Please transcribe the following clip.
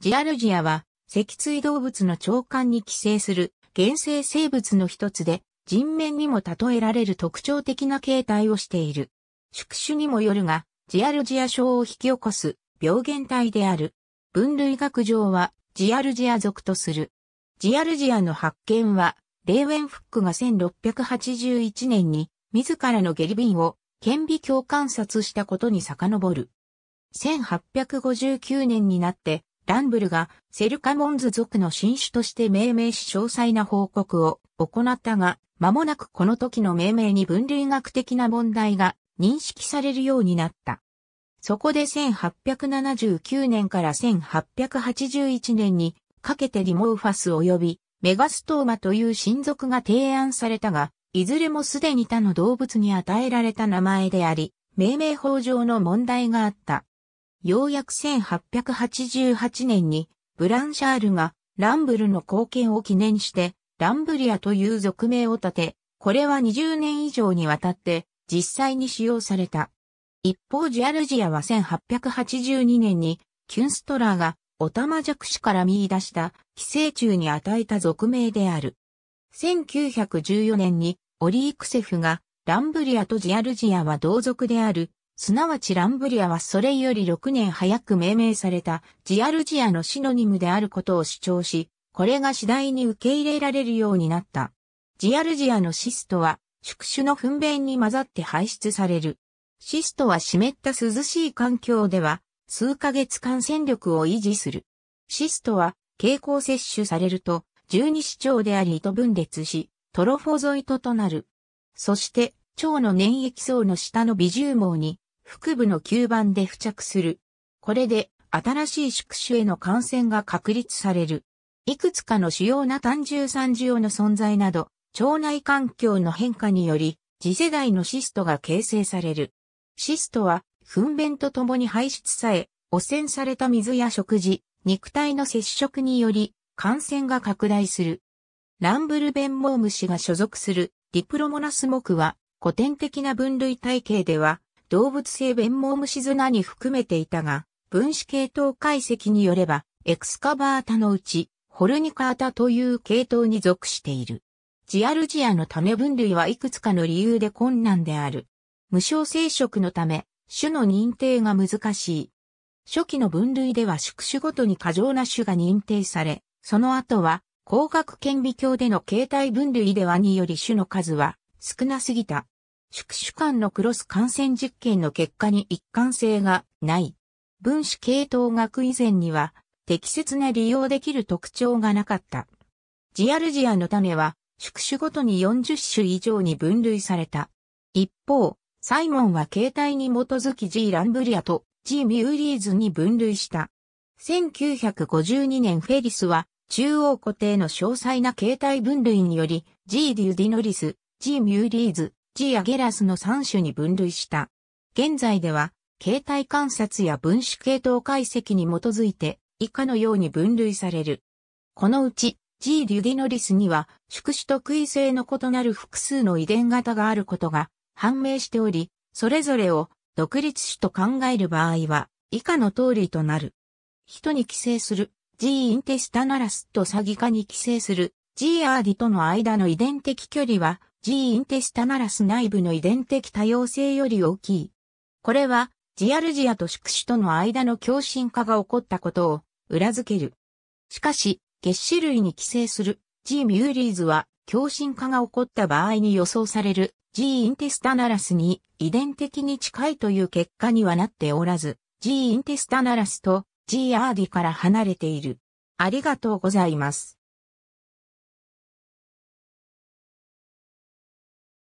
ジアルジアは、脊椎動物の長官に寄生する原生生物の一つで、人面にも例えられる特徴的な形態をしている。宿主にもよるが、ジアルジア症を引き起こす病原体である。分類学上は、ジアルジア属とする。ジアルジアの発見は、レーウェンフックが1681年に、自らの下痢瓶を顕微鏡観察したことに遡る。1859年になって、ランブルがセルカモンズ族の新種として命名し詳細な報告を行ったが、間もなくこの時の命名に分類学的な問題が認識されるようになった。そこで1879年から1881年にかけてディモーファス及びメガストーマという親族が提案されたが、いずれもすでに他の動物に与えられた名前であり、命名法上の問題があった。ようやく1888年にブランシャールがランブルの貢献を記念してランブリアという俗名を立て、これは20年以上にわたって実際に使用された。一方ジアルジアは1882年にキュンストラーがオタマジャクシから見出した寄生虫に与えた俗名である。1914年にオリークセフがランブリアとジアルジアは同族であるすなわちランブリアはそれより6年早く命名されたジアルジアのシノニムであることを主張し、これが次第に受け入れられるようになった。ジアルジアのシストは宿主の糞便に混ざって排出される。シストは湿った涼しい環境では数ヶ月間戦力を維持する。シストは経口摂取されると十二指腸であり糸分裂し、トロフォゾイトとなる。そして、腸の粘液層の下の微重網に腹部の吸盤で付着する。これで新しい宿主への感染が確立される。いくつかの主要な単重酸受用の存在など、腸内環境の変化により、次世代のシストが形成される。シストは、糞便とともに排出さえ、汚染された水や食事、肉体の接触により、感染が拡大する。ランブルベンモウムシが所属するディプロモナス目は、古典的な分類体系では、動物性弁毛虫砂に含めていたが、分子系統解析によれば、エクスカバータのうち、ホルニカータという系統に属している。ジアルジアの種分類はいくつかの理由で困難である。無償生殖のため、種の認定が難しい。初期の分類では宿主ごとに過剰な種が認定され、その後は、光学顕微鏡での形態分類ではにより種の数は少なすぎた。宿主間のクロス感染実験の結果に一貫性がない。分子系統学以前には適切な利用できる特徴がなかった。ジアルジアの種は宿主ごとに40種以上に分類された。一方、サイモンは形態に基づき G ランブリアと G ミューリーズに分類した。1952年フェリスは中央固定の詳細な形態分類により G デュディノリス、G ミューリーズ、G やゲラスの3種に分類した。現在では、形態観察や分子系統解析に基づいて、以下のように分類される。このうち、G. デュディノリスには、宿主特異性の異なる複数の遺伝型があることが判明しており、それぞれを独立種と考える場合は、以下の通りとなる。人に寄生する G. インテスタナラスとサギ科に寄生する G. アーディとの間の遺伝的距離は G インテスタナラス内部の遺伝的多様性より大きい。これは、ジアルジアと宿主との間の共振化が起こったことを裏付ける。しかし、月種類に寄生する G ミューリーズは共振化が起こった場合に予想される G インテスタナラスに遺伝的に近いという結果にはなっておらず、G インテスタナラスと G アーディから離れている。ありがとうございます。